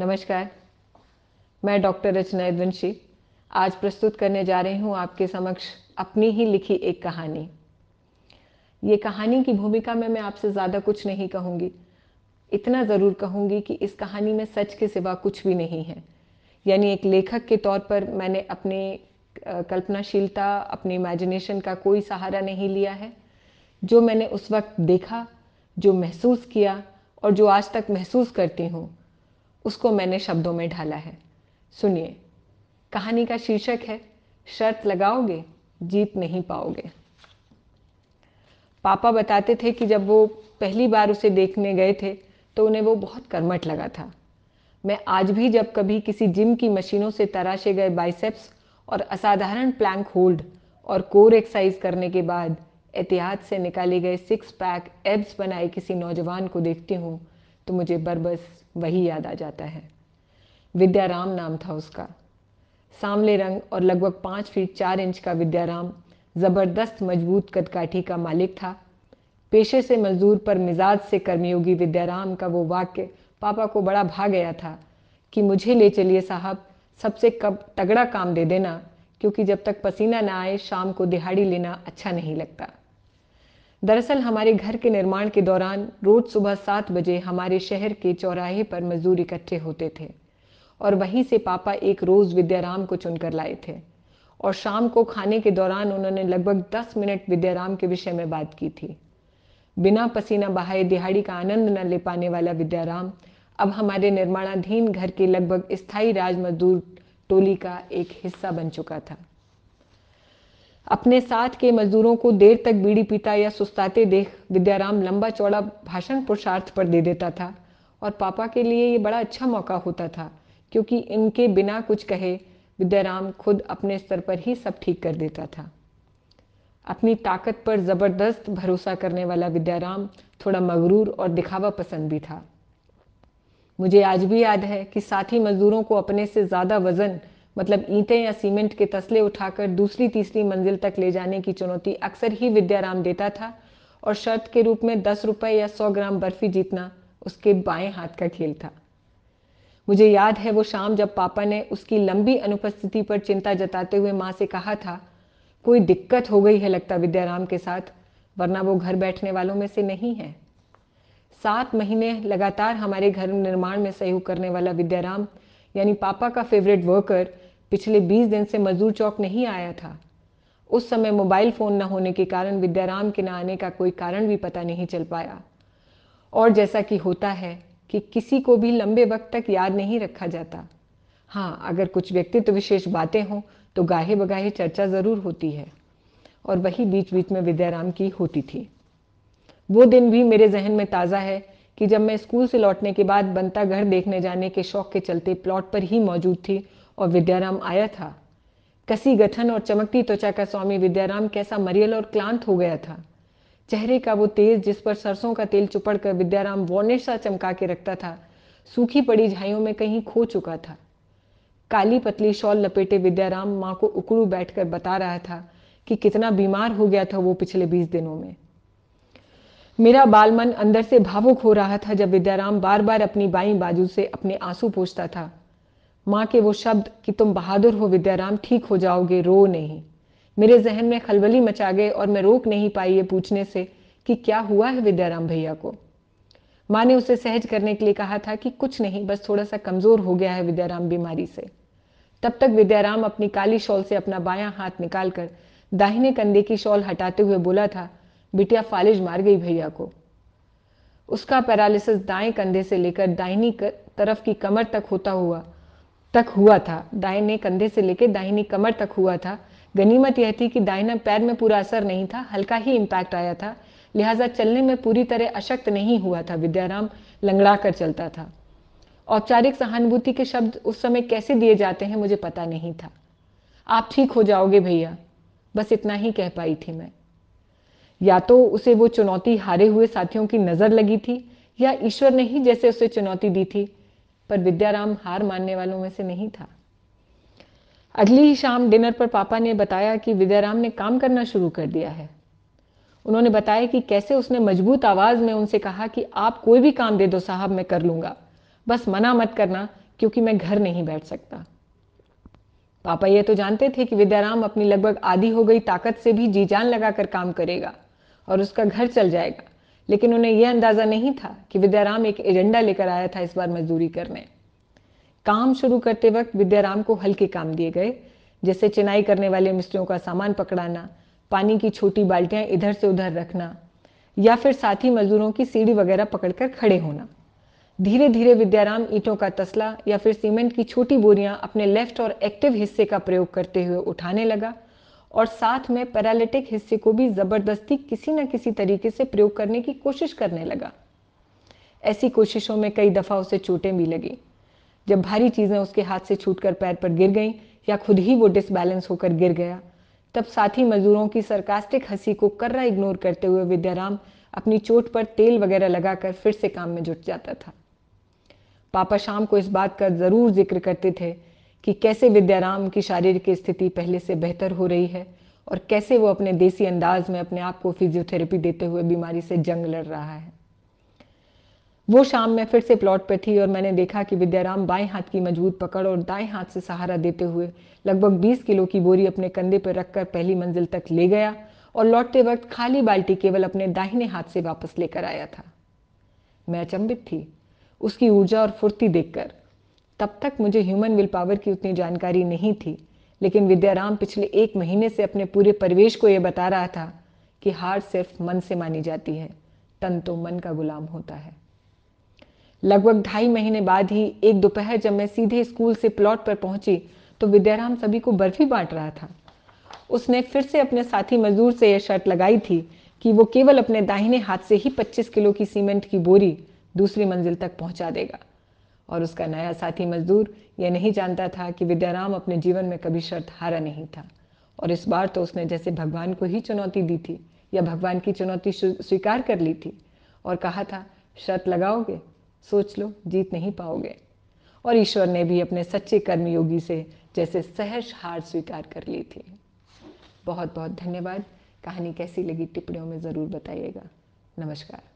नमस्कार मैं डॉक्टर रचना यदवंशी आज प्रस्तुत करने जा रही हूँ आपके समक्ष अपनी ही लिखी एक कहानी ये कहानी की भूमिका में मैं आपसे ज़्यादा कुछ नहीं कहूंगी इतना ज़रूर कहूंगी कि इस कहानी में सच के सिवा कुछ भी नहीं है यानी एक लेखक के तौर पर मैंने अपने कल्पनाशीलता अपने इमेजिनेशन का कोई सहारा नहीं लिया है जो मैंने उस वक्त देखा जो महसूस किया और जो आज तक महसूस करती हूँ उसको मैंने शब्दों में ढाला है सुनिए कहानी का शीर्षक है शर्त लगाओगे जीत नहीं पाओगे पापा बताते थे कि जब वो पहली बार उसे देखने गए थे तो उन्हें वो बहुत कर्मठ लगा था मैं आज भी जब कभी किसी जिम की मशीनों से तराशे गए बाइसेप्स और असाधारण प्लैंक होल्ड और कोर एक्सरसाइज करने के बाद एहतियात से निकाले गए सिक्स पैक एब्स बनाए किसी नौजवान को देखती हूँ तो मुझे बरबस वही याद आ जाता है विद्याराम नाम था उसका सामले रंग और लगभग पाँच फीट चार इंच का विद्याराम ज़बरदस्त मजबूत कदकाठी का मालिक था पेशे से मजदूर पर मिजाज से कर्मयोगी विद्याराम का वो वाक्य पापा को बड़ा भा गया था कि मुझे ले चलिए साहब सबसे कब तगड़ा काम दे देना क्योंकि जब तक पसीना ना आए शाम को दिहाड़ी लेना अच्छा नहीं लगता दरअसल हमारे घर के निर्माण के दौरान रोज सुबह सात बजे हमारे शहर के चौराहे पर मजदूर इकट्ठे होते थे और वहीं से पापा एक रोज़ विद्याराम को चुनकर लाए थे और शाम को खाने के दौरान उन्होंने लगभग दस मिनट विद्याराम के विषय में बात की थी बिना पसीना बहाए दिहाड़ी का आनंद न ले पाने वाला विद्याराम अब हमारे निर्माणाधीन घर के लगभग स्थायी राज मजदूर टोली का एक हिस्सा बन चुका था अपने साथ के मजदूरों को देर तक बीड़ी पीता या सुस्ताते देख विद्याराम लंबा चौड़ा भाषण पुरुषार्थ पर दे देता था और पापा के लिए ये बड़ा अच्छा मौका होता था क्योंकि इनके बिना कुछ कहे विद्याराम खुद अपने स्तर पर ही सब ठीक कर देता था अपनी ताकत पर ज़बरदस्त भरोसा करने वाला विद्याराम थोड़ा मगरूर और दिखावा पसंद भी था मुझे आज भी याद है कि साथी मजदूरों को अपने से ज़्यादा वज़न मतलब ईंटें या सीमेंट के तसले उठाकर दूसरी तीसरी मंजिल तक ले जाने की चुनौती अक्सर ही विद्याराम देता था और शर्त के रूप में दस रुपये या सौ ग्राम बर्फी जीतना उसके बाएं हाथ का खेल था मुझे याद है वो शाम जब पापा ने उसकी लंबी अनुपस्थिति पर चिंता जताते हुए माँ से कहा था कोई दिक्कत हो गई है लगता विद्याराम के साथ वरना वो घर बैठने वालों में से नहीं है सात महीने लगातार हमारे घर निर्माण में सहयोग करने वाला विद्याराम यानी पापा का फेवरेट वर्कर पिछले बीस दिन से मजदूर चौक नहीं आया था उस समय मोबाइल फ़ोन न होने के कारण विद्याराम के न आने का कोई कारण भी पता नहीं चल पाया और जैसा कि होता है कि किसी को भी लंबे वक्त तक याद नहीं रखा जाता हाँ अगर कुछ व्यक्तित्व विशेष बातें हों तो गाहे बगाहे चर्चा ज़रूर होती है और वही बीच बीच में विद्याराम की होती थी वो दिन भी मेरे जहन में ताज़ा है कि जब मैं स्कूल से लौटने के बाद बनता घर देखने जाने के शौक के चलते प्लॉट पर ही मौजूद थी और विद्याराम आया था कसी गठन और चमकती त्वचा का स्वामी विद्याराम कैसा मरियल और क्लांत हो गया था चेहरे का वो तेज जिस पर सरसों का तेल चुपड़ कर विद्याराम वॉर्निश चमका के रखता था सूखी पड़ी झाइयों में कहीं खो चुका था काली पतली शॉल लपेटे विद्याराम माँ को उकड़ू बैठकर बता रहा था कि कितना बीमार हो गया था वो पिछले बीस दिनों में मेरा बालमन अंदर से भावुक हो रहा था जब विद्याराम बार बार अपनी बाई बाजू से अपने आंसू पोछता था माँ के वो शब्द कि तुम बहादुर हो विद्याराम ठीक हो जाओगे रो नहीं मेरे जहन में खलबली मचा गए और मैं रोक नहीं पाई ये पूछने से कि क्या हुआ है विद्याराम भैया को माँ ने उसे सहज करने के लिए कहा था कि कुछ नहीं बस थोड़ा सा कमजोर हो गया है विद्याराम बीमारी से तब तक विद्याराम अपनी काली शॉल से अपना बायां हाथ निकालकर दाहिने कंधे की शॉल हटाते हुए बोला था बिटिया फालिज मार गई भैया को उसका पैरालिसिस दाएं कंधे से लेकर दाहिनी तरफ की कमर तक होता हुआ तक हुआ था दाहिने कंधे से लेकर दाहिनी कमर तक हुआ था गनीमत यह थी कि दाहिना पैर में पूरा असर नहीं था हल्का ही इम्पैक्ट आया था लिहाजा चलने में पूरी तरह अशक्त नहीं हुआ था विद्याराम लंगड़ा कर चलता था औपचारिक सहानुभूति के शब्द उस समय कैसे दिए जाते हैं मुझे पता नहीं था आप ठीक हो जाओगे भैया बस इतना ही कह पाई थी मैं या तो उसे वो चुनौती हारे हुए साथियों की नज़र लगी थी या ईश्वर ने ही जैसे उसे चुनौती दी थी पर विद्याराम हार मानने वालों में से नहीं था अगली ही शाम डिनर पर पापा ने बताया कि विद्याराम ने काम करना शुरू कर दिया है उन्होंने बताया कि कैसे उसने मजबूत आवाज में उनसे कहा कि आप कोई भी काम दे दो साहब मैं कर लूंगा बस मना मत करना क्योंकि मैं घर नहीं बैठ सकता पापा यह तो जानते थे कि विद्याराम अपनी लगभग आधी हो गई ताकत से भी जी जान लगाकर काम करेगा और उसका घर चल जाएगा लेकिन उन्हें यह अंदाजा नहीं था कि विद्याराम एक एजेंडा लेकर आया था इस बार मजदूरी करने काम शुरू करते वक्त विद्याराम को हल्के काम दिए गए जैसे चिनाई करने वाले मिस्त्रियों का सामान पकड़ाना पानी की छोटी बाल्टियां इधर से उधर रखना या फिर साथी मजदूरों की सीढ़ी वगैरह पकड़कर खड़े होना धीरे धीरे विद्याराम ईंटों का तसला या फिर सीमेंट की छोटी बोरियां अपने लेफ्ट और एक्टिव हिस्से का प्रयोग करते हुए उठाने लगा और साथ में पैरालिटिक हिस्से को भी ज़बरदस्ती किसी न किसी तरीके से प्रयोग करने की कोशिश करने लगा ऐसी कोशिशों में कई दफ़ा उसे चोटें भी लगी जब भारी चीज़ें उसके हाथ से छूटकर पैर पर गिर गईं या खुद ही वो डिसबैलेंस होकर गिर गया तब साथी मजदूरों की सरकास्टिक हंसी को कर्रा इग्नोर करते हुए विद्याराम अपनी चोट पर तेल वगैरह लगाकर फिर से काम में जुट जाता था पापा शाम को इस बात का ज़रूर जिक्र करते थे कि कैसे विद्याराम की शारीरिक स्थिति पहले से बेहतर हो रही है और कैसे वो अपने देसी अंदाज में अपने आप को फिजियोथेरेपी देते हुए बीमारी से जंग लड़ रहा है वो शाम में फिर से प्लॉट पर थी और मैंने देखा कि विद्याराम बाएं हाथ की मजबूत पकड़ और दाएं हाथ से सहारा देते हुए लगभग 20 किलो की बोरी अपने कंधे पर रखकर पहली मंजिल तक ले गया और लौटते वक्त खाली बाल्टी केवल अपने दाहिने हाथ से वापस लेकर आया था मैं अचंभित थी उसकी ऊर्जा और फुर्ती देखकर तब तक मुझे ह्यूमन विल पावर की उतनी जानकारी नहीं थी लेकिन विद्याराम पिछले एक महीने से अपने पूरे परिवेश को यह बता रहा था कि हार सिर्फ मन से मानी जाती है तन तो मन का गुलाम होता है लगभग ढाई महीने बाद ही एक दोपहर जब मैं सीधे स्कूल से प्लॉट पर पहुंची तो विद्याराम सभी को बर्फी बांट रहा था उसने फिर से अपने साथी मजदूर से यह शर्त लगाई थी कि वो केवल अपने दाहिने हाथ से ही 25 किलो की सीमेंट की बोरी दूसरी मंजिल तक पहुंचा देगा और उसका नया साथी मजदूर यह नहीं जानता था कि विद्याराम अपने जीवन में कभी शर्त हारा नहीं था और इस बार तो उसने जैसे भगवान को ही चुनौती दी थी या भगवान की चुनौती स्वीकार कर ली थी और कहा था शर्त लगाओगे सोच लो जीत नहीं पाओगे और ईश्वर ने भी अपने सच्चे कर्मयोगी से जैसे सहर्ष हार स्वीकार कर ली थी बहुत बहुत धन्यवाद कहानी कैसी लगी टिप्पणियों में ज़रूर बताइएगा नमस्कार